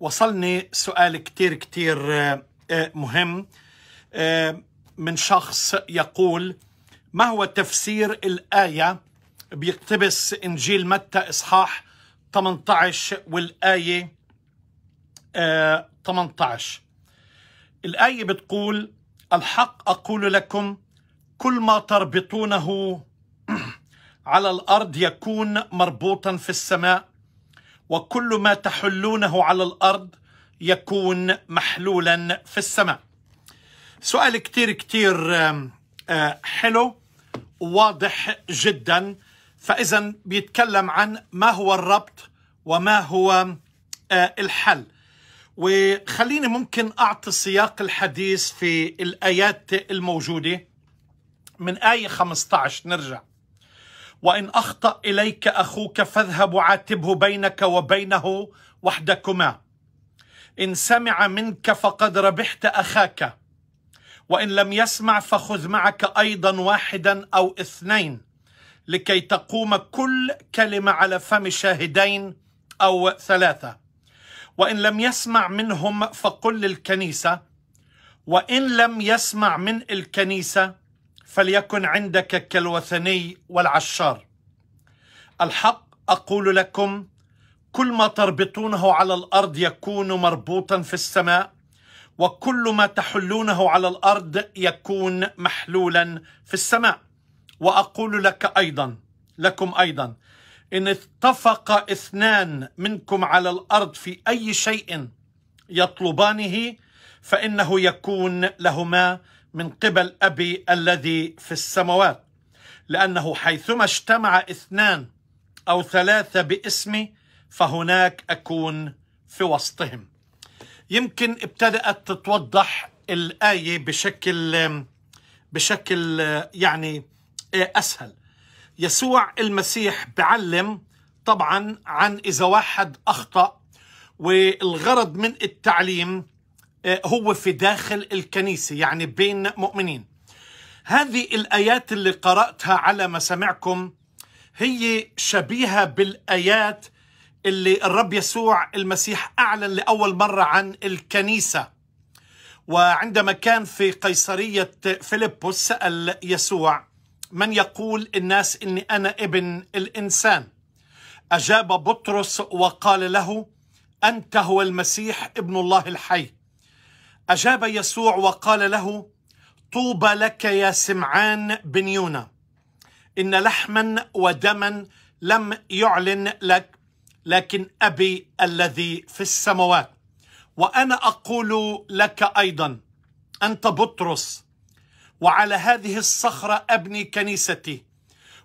وصلني سؤال كتير كتير آه، آه، مهم آه، من شخص يقول ما هو تفسير الآية بيقتبس إنجيل متى إصحاح 18 والآية 18 الآية بتقول الحق أقول لكم كل ما تربطونه على الأرض يكون مربوطا في السماء وكل ما تحلونه على الأرض يكون محلولا في السماء سؤال كتير كتير آه، حلو واضح جدا فإذا بيتكلم عن ما هو الربط وما هو آه، الحل وخليني ممكن أعطي سياق الحديث في الآيات الموجودة من آية 15 نرجع وإن أخطأ إليك أخوك فاذهب وعاتبه بينك وبينه وحدكما إن سمع منك فقد ربحت أخاك وإن لم يسمع فخذ معك أيضا واحدا أو اثنين لكي تقوم كل كلمة على فم شاهدين أو ثلاثة وإن لم يسمع منهم فقل للكنيسة وإن لم يسمع من الكنيسة فليكن عندك كالوثني والعشار الحق اقول لكم كل ما تربطونه على الارض يكون مربوطا في السماء وكل ما تحلونه على الارض يكون محلولا في السماء واقول لك ايضا لكم ايضا ان اتفق اثنان منكم على الارض في اي شيء يطلبانه فانه يكون لهما من قبل أبي الذي في السماوات لأنه حيثما اجتمع اثنان أو ثلاثة باسمي فهناك أكون في وسطهم يمكن ابتدأت تتوضح الآية بشكل بشكل يعني أسهل يسوع المسيح بعلم طبعا عن إذا واحد أخطأ والغرض من التعليم آه، هو في داخل الكنيسة يعني بين مؤمنين هذه الآيات اللي قرأتها على مسامعكم هي شبيهة بالآيات اللي الرب يسوع المسيح أعلن لأول مرة عن الكنيسة وعندما كان في قيصرية فيلبس سأل يسوع من يقول الناس إني أنا ابن الإنسان أجاب بطرس وقال له أنت هو المسيح ابن الله الحي أجاب يسوع وقال له طوبى لك يا سمعان بن يونا إن لحما ودما لم يعلن لك لكن أبي الذي في السماوات وأنا أقول لك أيضا أنت بطرس وعلى هذه الصخرة أبني كنيستي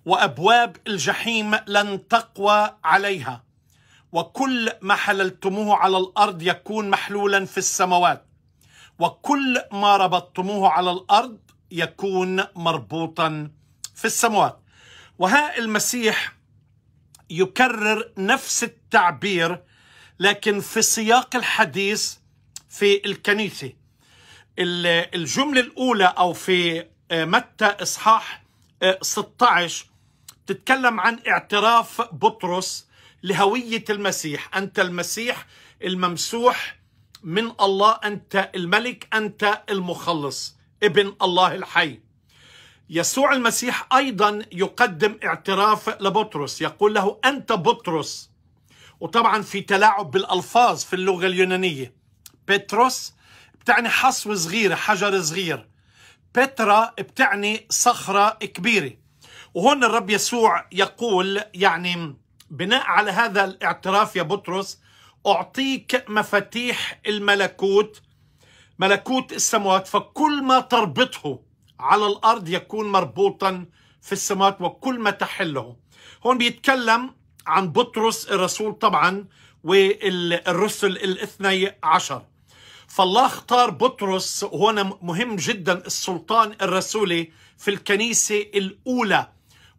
وأبواب الجحيم لن تقوى عليها وكل ما حللتموه على الأرض يكون محلولا في السماوات وكل ما ربطتموه على الارض يكون مربوطا في السموات وها المسيح يكرر نفس التعبير لكن في سياق الحديث في الكنيسه الجمله الاولى او في آه، متى اصحاح 16 آه، تتكلم عن اعتراف بطرس لهويه المسيح انت المسيح الممسوح من الله انت الملك انت المخلص ابن الله الحي يسوع المسيح ايضا يقدم اعتراف لبطرس يقول له انت بطرس وطبعا في تلاعب بالالفاظ في اللغه اليونانيه بتروس بتعني حصو صغيره حجر صغير بترا بتعني صخره كبيره وهون الرب يسوع يقول يعني بناء على هذا الاعتراف يا بطرس أعطيك مفاتيح الملكوت ملكوت السماوات فكل ما تربطه على الأرض يكون مربوطا في السماوات وكل ما تحله هون بيتكلم عن بطرس الرسول طبعا والرسل الاثني عشر فالله اختار بطرس هنا مهم جدا السلطان الرسولي في الكنيسة الأولى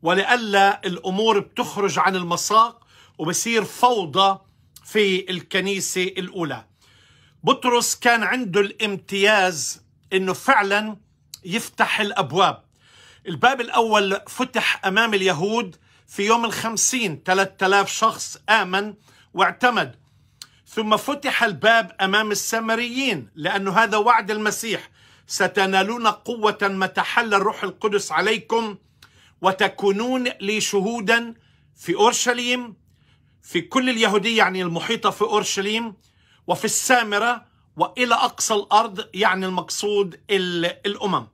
ولئلا الأمور بتخرج عن المساق وبصير فوضى في الكنيسة الأولى بطرس كان عنده الامتياز أنه فعلا يفتح الأبواب الباب الأول فتح أمام اليهود في يوم الخمسين ثلاثة آلاف شخص آمن واعتمد ثم فتح الباب أمام السامريين لأنه هذا وعد المسيح ستنالون قوة متى حل الروح القدس عليكم وتكونون لي شهودا في أورشليم في كل اليهودية يعني المحيطة في أورشليم وفي السامرة وإلى أقصى الأرض يعني المقصود الأمم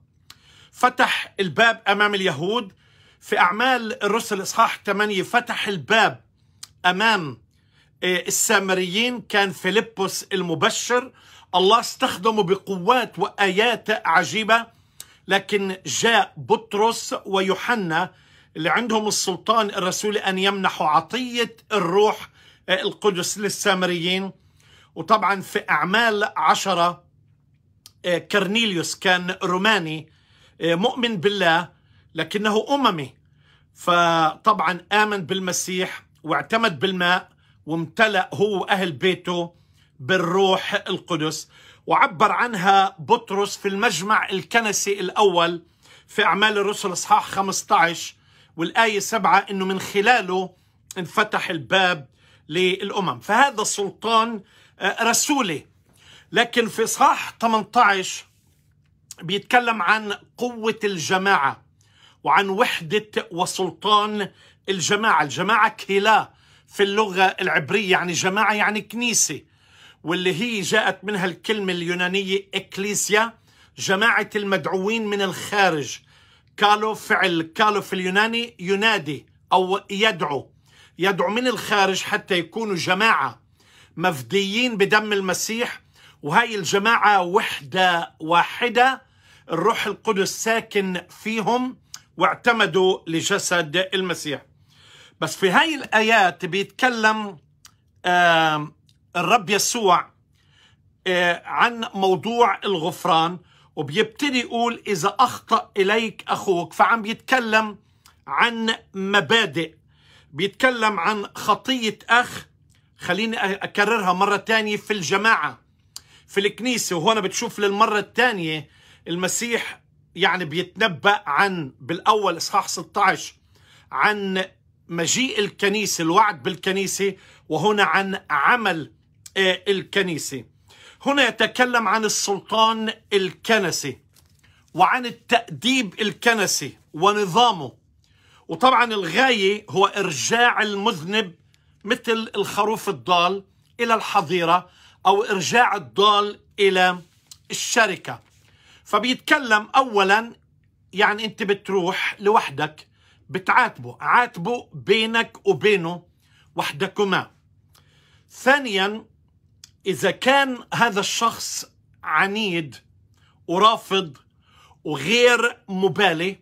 فتح الباب أمام اليهود في أعمال الرسل إصحاح 8 فتح الباب أمام آه، السامريين كان فيلبس المبشر الله استخدمه بقوات وآيات عجيبة لكن جاء بطرس ويوحنا اللي عندهم السلطان الرسولي أن يمنحوا عطية الروح آه، القدس للسامريين وطبعا في أعمال عشرة آه، كرنيليوس كان روماني آه، مؤمن بالله لكنه أممي فطبعا آمن بالمسيح واعتمد بالماء وامتلأ هو وأهل بيته بالروح القدس وعبر عنها بطرس في المجمع الكنسي الأول في أعمال الرسل إصحاح 15 والآية سبعة أنه من خلاله انفتح الباب للأمم فهذا السلطان آه، رسولي لكن في صح 18 بيتكلم عن قوة الجماعة وعن وحدة وسلطان الجماعة الجماعة كلا في اللغة العبرية يعني جماعة يعني كنيسة واللي هي جاءت منها الكلمة اليونانية إكليسيا جماعة المدعوين من الخارج كالو فعل كالو في اليوناني ينادي أو يدعو يدعو من الخارج حتى يكونوا جماعة مفديين بدم المسيح وهاي الجماعة وحدة واحدة الروح القدس ساكن فيهم واعتمدوا لجسد المسيح بس في هاي الآيات بيتكلم الرب يسوع آه، عن موضوع الغفران وبيبتدي يقول إذا أخطأ إليك أخوك فعم بيتكلم عن مبادئ بيتكلم عن خطية أخ خليني أكررها مرة تانية في الجماعة في الكنيسة وهنا بتشوف للمرة الثانية المسيح يعني بيتنبأ عن بالأول إصحاح 16 عن مجيء الكنيسة الوعد بالكنيسة وهنا عن عمل آه، الكنيسة هنا يتكلم عن السلطان الكنسي وعن التأديب الكنسي ونظامه وطبعا الغاية هو إرجاع المذنب مثل الخروف الضال إلى الحظيرة أو إرجاع الضال إلى الشركة فبيتكلم أولا يعني أنت بتروح لوحدك بتعاتبه عاتبه بينك وبينه وحدكما ثانيا إذا كان هذا الشخص عنيد ورافض وغير مبالي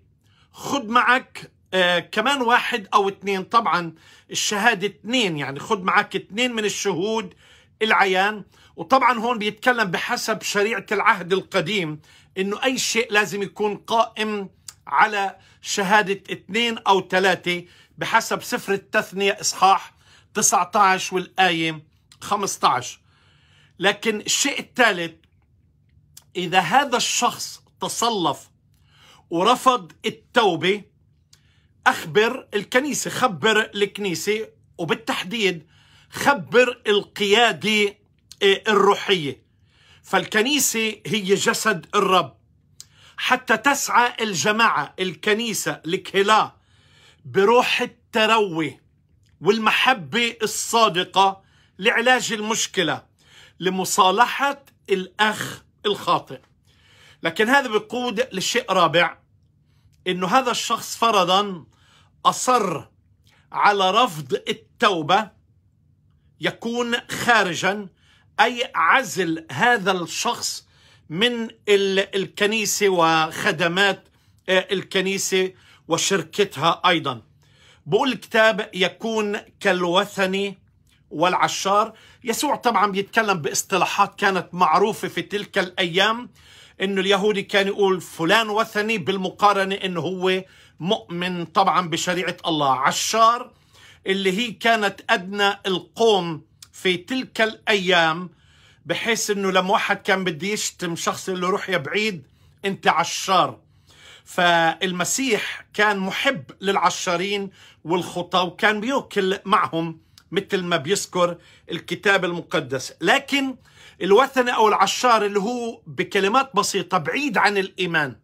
خد معك آه كمان واحد أو اثنين طبعا الشهادة اثنين يعني خد معك اثنين من الشهود العيان وطبعا هون بيتكلم بحسب شريعة العهد القديم انه اي شيء لازم يكون قائم على شهادة اثنين او ثلاثة بحسب سفر التثنية اصحاح 19 والآية 15 لكن الشيء الثالث إذا هذا الشخص تصلف ورفض التوبة أخبر الكنيسة خبر الكنيسة وبالتحديد خبر القيادة آه، الروحية فالكنيسة هي جسد الرب حتى تسعى الجماعة الكنيسة الكهلاء بروح التروي والمحبة الصادقة لعلاج المشكلة لمصالحة الأخ الخاطئ لكن هذا بقود لشيء رابع انه هذا الشخص فرضا اصر على رفض التوبه يكون خارجا اي عزل هذا الشخص من الكنيسه وخدمات آه، الكنيسه وشركتها ايضا بقول الكتاب يكون كالوثني والعشار يسوع طبعا بيتكلم باصطلاحات كانت معروفة في تلك الأيام انه اليهودي كان يقول فلان وثني بالمقارنة انه هو مؤمن طبعا بشريعة الله عشار اللي هي كانت أدنى القوم في تلك الأيام بحيث انه لما واحد كان بده يشتم شخص اللي روح يا بعيد انت عشار فالمسيح كان محب للعشارين والخطى وكان بيوكل معهم مثل ما بيذكر الكتاب المقدس لكن الوثني أو العشار اللي هو بكلمات بسيطة بعيد عن الإيمان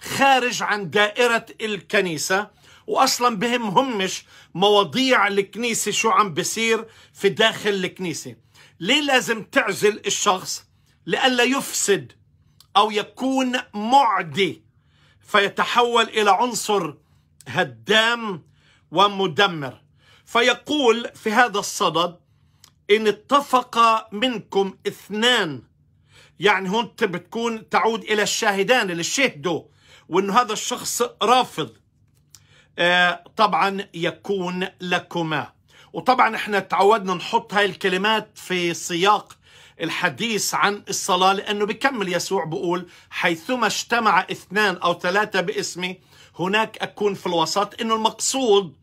خارج عن دائرة الكنيسة وأصلا بهمهمش مواضيع الكنيسة شو عم بصير في داخل الكنيسة ليه لازم تعزل الشخص لئلا يفسد أو يكون معدي فيتحول إلى عنصر هدام ومدمر فيقول في هذا الصدد إن اتفق منكم اثنان يعني هون بتكون تعود إلى الشاهدان اللي شهدوا وأن هذا الشخص رافض آه طبعا يكون لكما وطبعا احنا تعودنا نحط هاي الكلمات في سياق الحديث عن الصلاة لأنه بكمل يسوع بقول حيثما اجتمع اثنان أو ثلاثة باسمي هناك أكون في الوسط إنه المقصود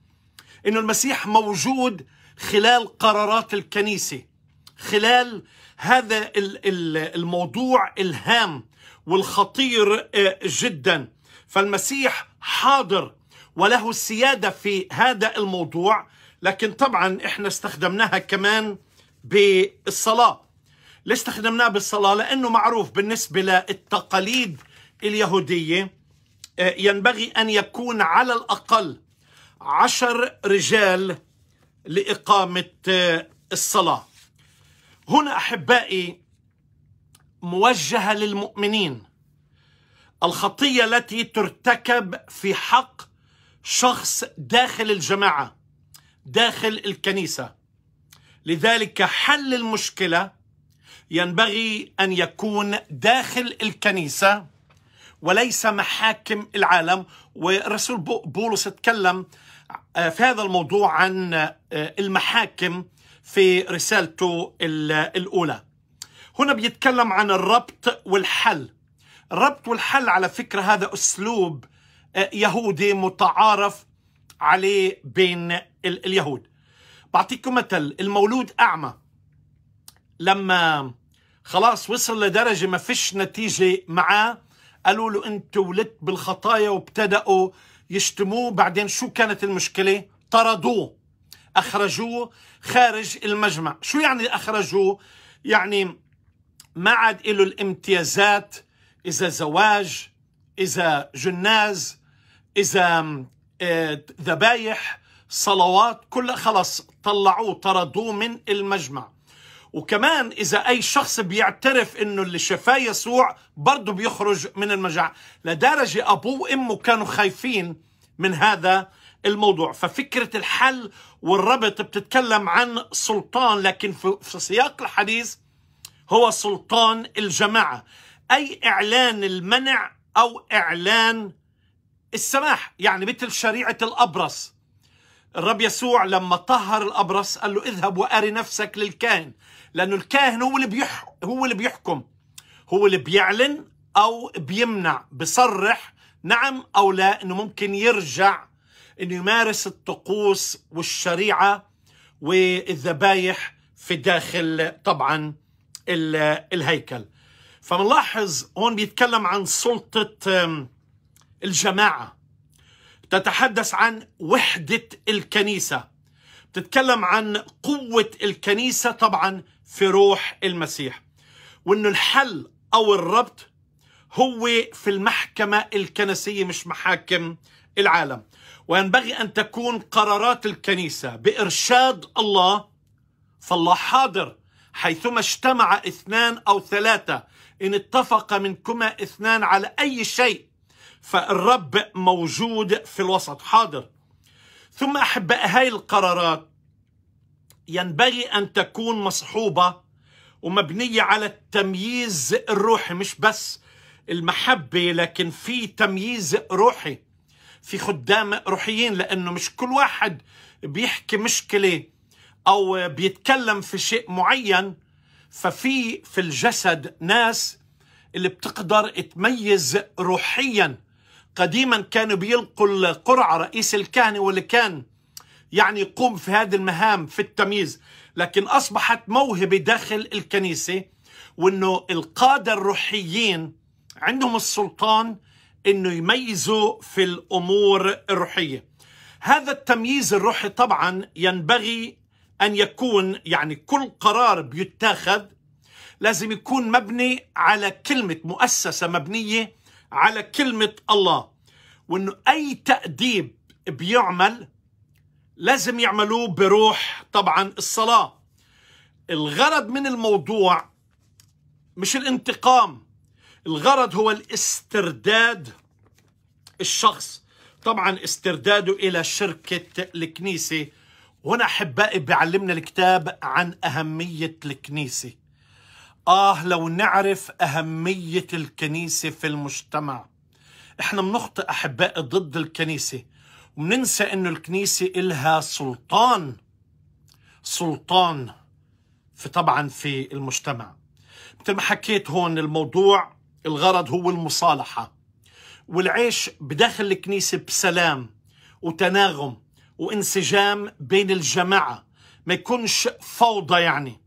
انه المسيح موجود خلال قرارات الكنيسه خلال هذا الموضوع الهام والخطير آه، جدا فالمسيح حاضر وله السياده في هذا الموضوع لكن طبعا احنا استخدمناها كمان بالصلاه ليش استخدمناها بالصلاه لانه معروف بالنسبه للتقاليد اليهوديه آه، ينبغي ان يكون على الاقل عشر رجال لإقامة آه، الصلاة هنا أحبائي موجهة للمؤمنين الخطية التي ترتكب في حق شخص داخل الجماعة داخل الكنيسة لذلك حل المشكلة ينبغي أن يكون داخل الكنيسة وليس محاكم العالم ورسول بولس تكلم آه، في هذا الموضوع عن آه، المحاكم في رسالته الأولى هنا بيتكلم عن الربط والحل الربط والحل على فكرة هذا أسلوب آه، يهودي متعارف عليه بين اليهود بعطيكم مثل المولود أعمى لما خلاص وصل لدرجة ما فيش نتيجة معاه قالوا له أنت ولدت بالخطايا وابتدأوا يشتموه بعدين شو كانت المشكلة طردوه أخرجوه خارج المجمع شو يعني أخرجوه يعني ما عاد له الامتيازات إذا زواج إذا جناز إذا آه، ذبايح صلوات كلها خلص طلعوه طردوه من المجمع وكمان إذا أي شخص بيعترف إنه اللي شفاه يسوع برضه بيخرج من المجاعة لدرجة أبوه وأمه كانوا خايفين من هذا الموضوع ففكرة الحل والربط بتتكلم عن سلطان لكن في سياق الحديث هو سلطان الجماعة أي إعلان المنع أو إعلان السماح يعني مثل شريعة الأبرص الرب يسوع لما طهر الأبرص قال له اذهب وأري نفسك للكاهن لانه الكاهن هو اللي بيح هو اللي بيحكم هو اللي بيعلن او بيمنع بصرح نعم او لا انه ممكن يرجع انه يمارس الطقوس والشريعه والذبايح في داخل طبعا الهيكل فبنلاحظ هون بيتكلم عن سلطه الجماعه تتحدث عن وحده الكنيسه تتكلم عن قوة الكنيسة طبعا في روح المسيح وانه الحل او الربط هو في المحكمة الكنسية مش محاكم العالم وينبغي أن تكون قرارات الكنيسة بإرشاد الله فالله حاضر حيثما اجتمع اثنان أو ثلاثة إن اتفق منكما اثنان على أي شيء فالرب موجود في الوسط حاضر ثم أحب هاي القرارات ينبغي ان تكون مصحوبه ومبنيه على التمييز الروحي مش بس المحبه لكن في تمييز روحي في خدام روحيين لانه مش كل واحد بيحكي مشكله او بيتكلم في شيء معين ففي في الجسد ناس اللي بتقدر تميز روحيا قديما كانوا بيلقوا القرعة رئيس الكهنة واللي كان يعني يقوم في هذه المهام في التمييز لكن أصبحت موهبة داخل الكنيسة وأنه القادة الروحيين عندهم السلطان أنه يميزوا في الأمور الروحية هذا التمييز الروحي طبعا ينبغي أن يكون يعني كل قرار بيتاخذ لازم يكون مبني على كلمة مؤسسة مبنية على كلمة الله وأنه أي تأديب بيعمل لازم يعملوه بروح طبعا الصلاة الغرض من الموضوع مش الانتقام الغرض هو الاسترداد الشخص طبعا استرداده إلى شركة الكنيسة هنا أحبائي بيعلمنا الكتاب عن أهمية الكنيسة آه لو نعرف أهمية الكنيسة في المجتمع إحنا بنخطئ أحباء ضد الكنيسة وننسى إنه الكنيسة إلها سلطان سلطان في طبعا في المجتمع مثل ما حكيت هون الموضوع الغرض هو المصالحة والعيش بداخل الكنيسة بسلام وتناغم وانسجام بين الجماعة ما يكونش فوضى يعني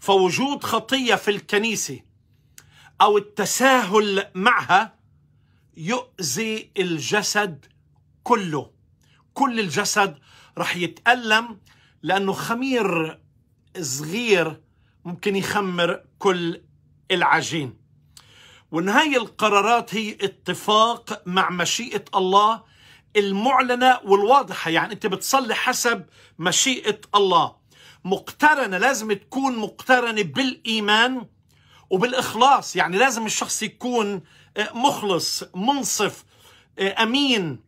فوجود خطيه في الكنيسه او التساهل معها يؤذي الجسد كله كل الجسد رح يتألم لأنه خمير صغير ممكن يخمر كل العجين وإن هاي القرارات هي اتفاق مع مشيئة الله المعلنة والواضحة يعني أنت بتصلي حسب مشيئة الله مقترنه لازم تكون مقترنه بالايمان وبالاخلاص يعني لازم الشخص يكون آه، مخلص منصف آه، امين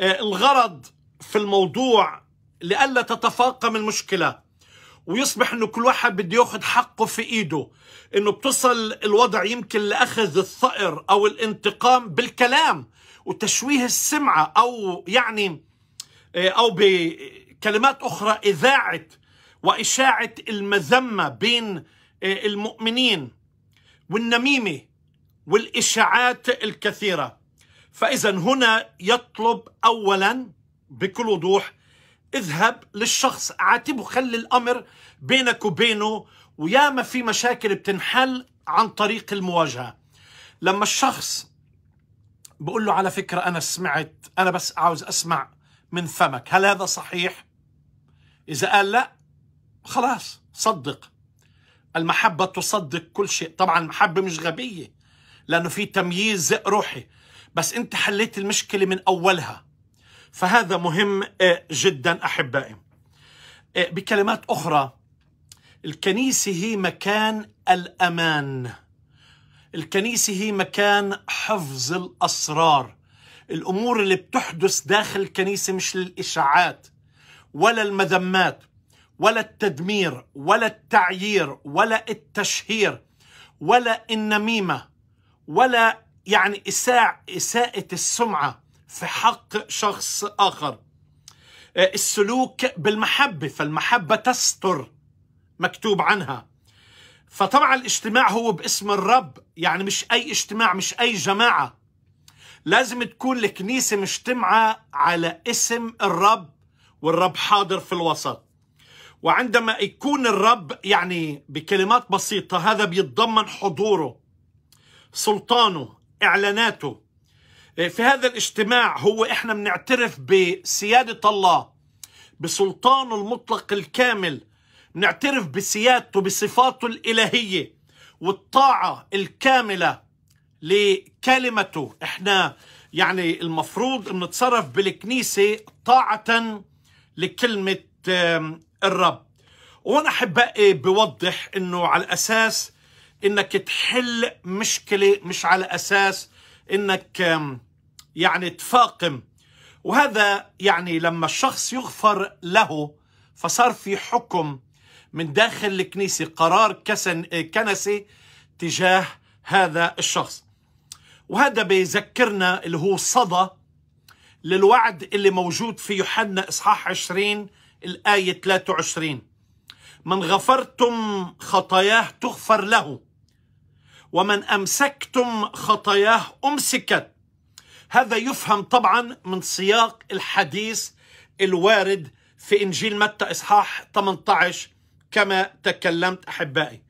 آه، الغرض في الموضوع لألا تتفاقم المشكله ويصبح انه كل واحد بده ياخذ حقه في ايده انه بتصل الوضع يمكن لاخذ الثأر او الانتقام بالكلام وتشويه السمعه او يعني او بكلمات اخرى اذاعه وإشاعة المذمة بين آه، المؤمنين والنميمة والإشاعات الكثيرة فإذا هنا يطلب أولا بكل وضوح اذهب للشخص عاتبه خلي الأمر بينك وبينه وياما في مشاكل بتنحل عن طريق المواجهة لما الشخص بقول له على فكرة أنا سمعت أنا بس عاوز أسمع من فمك هل هذا صحيح؟ إذا قال لا خلاص صدق المحبة تصدق كل شيء طبعا المحبة مش غبية لأنه في تمييز روحي بس أنت حليت المشكلة من أولها فهذا مهم آه، جدا أحبائي آه، بكلمات أخرى الكنيسة هي مكان الأمان الكنيسة هي مكان حفظ الأسرار الأمور اللي بتحدث داخل الكنيسة مش للإشاعات ولا المذمات ولا التدمير ولا التعيير ولا التشهير ولا النميمه ولا يعني إساء إساءة السمعة في حق شخص آخر آه، السلوك بالمحبة فالمحبة تستر مكتوب عنها فطبعا الاجتماع هو باسم الرب يعني مش أي اجتماع مش أي جماعة لازم تكون الكنيسة مجتمعة على اسم الرب والرب حاضر في الوسط وعندما يكون الرب يعني بكلمات بسيطة هذا بيتضمن حضوره سلطانه إعلاناته في هذا الاجتماع هو إحنا بنعترف بسيادة الله بسلطانه المطلق الكامل نعترف بسيادته بصفاته الإلهية والطاعة الكاملة لكلمته إحنا يعني المفروض نتصرف بالكنيسة طاعة لكلمة الرب وانا احب إيه بوضح انه على اساس انك تحل مشكله مش على اساس انك يعني تفاقم وهذا يعني لما الشخص يغفر له فصار في حكم من داخل الكنيسه قرار كسن آه، كنسي تجاه هذا الشخص وهذا بيذكرنا اللي هو صدى للوعد اللي موجود في يوحنا اصحاح 20 الآية 23 من غفرتم خطاياه تغفر له ومن أمسكتم خطاياه أمسكت هذا يفهم طبعا من سياق الحديث الوارد في إنجيل متى إصحاح 18 كما تكلمت أحبائي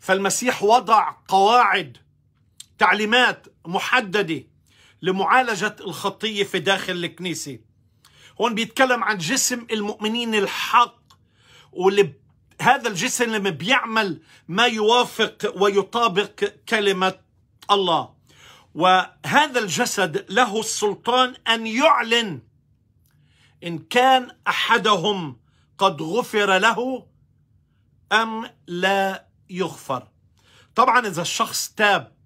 فالمسيح وضع قواعد تعليمات محددة لمعالجة الخطية في داخل الكنيسة هون بيتكلم عن جسم المؤمنين الحق واللي هذا الجسم اللي بيعمل ما يوافق ويطابق كلمة الله وهذا الجسد له السلطان أن يعلن إن كان أحدهم قد غفر له أم لا يغفر طبعا إذا الشخص تاب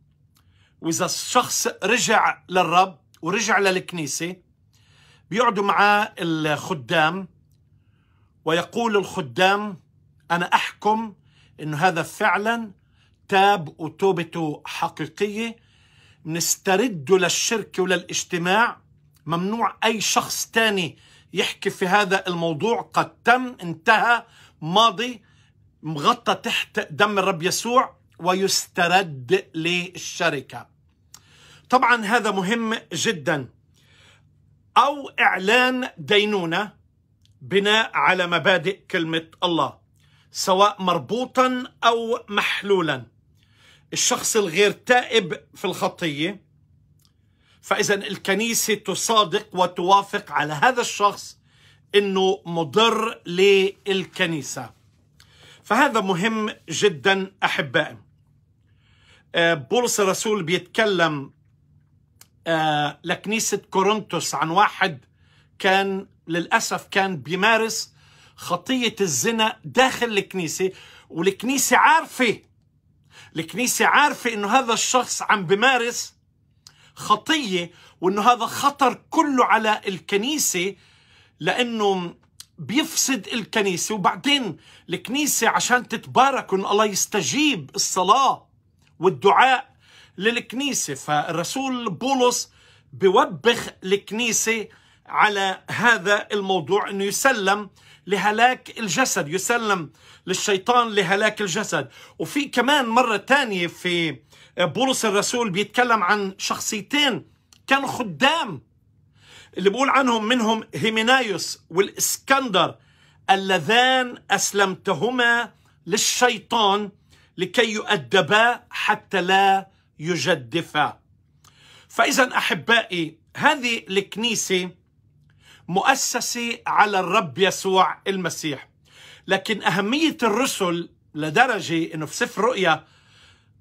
وإذا الشخص رجع للرب ورجع للكنيسة بيقعدوا معاه الخدام ويقول الخدام أنا أحكم أنه هذا فعلا تاب وتوبته حقيقية نسترده للشركه وللاجتماع ممنوع أي شخص تاني يحكي في هذا الموضوع قد تم انتهى ماضي مغطى تحت دم الرب يسوع ويسترد للشركة طبعا هذا مهم جداً أو إعلان دينونة بناء على مبادئ كلمة الله سواء مربوطا أو محلولا الشخص الغير تائب في الخطية فإذا الكنيسة تصادق وتوافق على هذا الشخص أنه مضر للكنيسة فهذا مهم جدا أحبائي آه، بولس الرسول بيتكلم آه، لكنيسة كورنثوس عن واحد كان للأسف كان بيمارس خطية الزنا داخل الكنيسة والكنيسة عارفة الكنيسة عارفة إنه هذا الشخص عم بمارس خطية وإنه هذا خطر كله على الكنيسة لأنه بيفسد الكنيسة وبعدين الكنيسة عشان تتبارك وإن الله يستجيب الصلاة والدعاء للكنيسة فالرسول بولس بوبخ الكنيسة على هذا الموضوع أنه يسلم لهلاك الجسد يسلم للشيطان لهلاك الجسد وفي كمان مرة تانية في بولس الرسول بيتكلم عن شخصيتين كانوا خدام اللي بقول عنهم منهم هيمينايوس والإسكندر اللذان أسلمتهما للشيطان لكي يؤدبا حتى لا يجدفا فإذا أحبائي هذه الكنيسة مؤسسة على الرب يسوع المسيح لكن أهمية الرسل لدرجة أنه في سفر رؤيا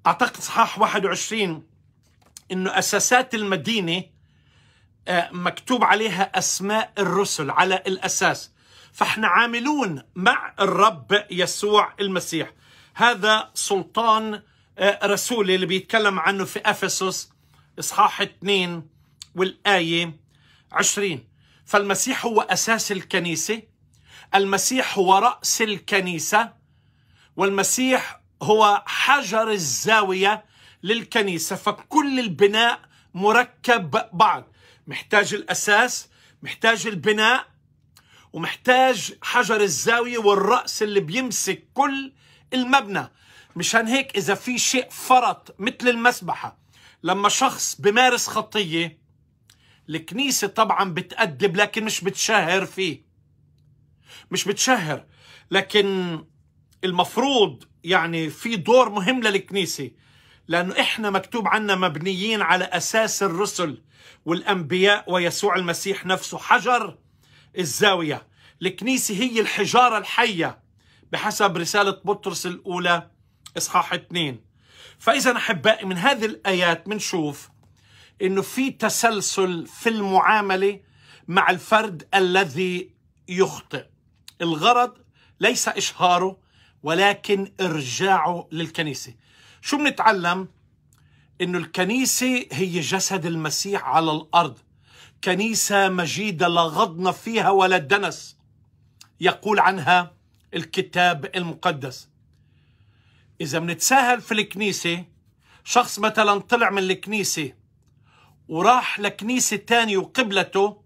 أعتقد صحاح 21 أنه أساسات المدينة آه، مكتوب عليها أسماء الرسل على الأساس فإحنا عاملون مع الرب يسوع المسيح هذا سلطان رسول اللي بيتكلم عنه في أفسس إصحاح 2 والآية 20 فالمسيح هو أساس الكنيسة المسيح هو رأس الكنيسة والمسيح هو حجر الزاوية للكنيسة فكل البناء مركب بعض محتاج الأساس محتاج البناء ومحتاج حجر الزاوية والرأس اللي بيمسك كل المبنى مشان هيك إذا في شيء فرط مثل المسبحة لما شخص بمارس خطية الكنيسة طبعا بتأدب لكن مش بتشهر فيه مش بتشهر لكن المفروض يعني في دور مهم للكنيسة لأنه إحنا مكتوب عنا مبنيين على أساس الرسل والأنبياء ويسوع المسيح نفسه حجر الزاوية الكنيسة هي الحجارة الحية بحسب رسالة بطرس الأولى إصحاح 2 فإذا أحبائي من هذه الآيات بنشوف إنه في تسلسل في المعاملة مع الفرد الذي يخطئ الغرض ليس إشهاره ولكن إرجاعه للكنيسة شو بنتعلم؟ إنه الكنيسة هي جسد المسيح على الأرض كنيسة مجيدة لا غضن فيها ولا دنس يقول عنها الكتاب المقدس إذا منتساهل في الكنيسة شخص مثلا طلع من الكنيسة وراح لكنيسة تانية وقبلته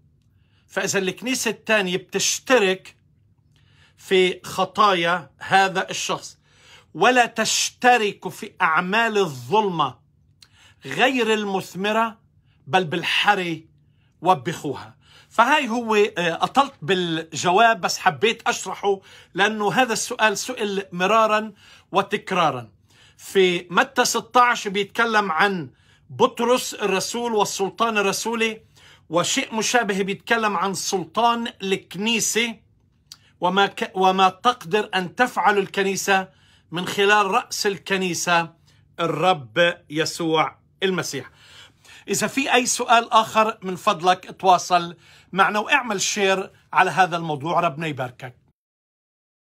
فإذا الكنيسة التانية بتشترك في خطايا هذا الشخص ولا تشترك في أعمال الظلمة غير المثمرة بل بالحري وبخوها فهاي هو آه، أطلت بالجواب بس حبيت أشرحه لأنه هذا السؤال سئل مرارا وتكرارا في متى 16 بيتكلم عن بطرس الرسول والسلطان الرسولي وشيء مشابه بيتكلم عن سلطان الكنيسة وما, ك... وما تقدر أن تفعل الكنيسة من خلال رأس الكنيسة الرب يسوع المسيح إذا في أي سؤال آخر من فضلك تواصل معنا واعمل شير على هذا الموضوع ربنا يباركك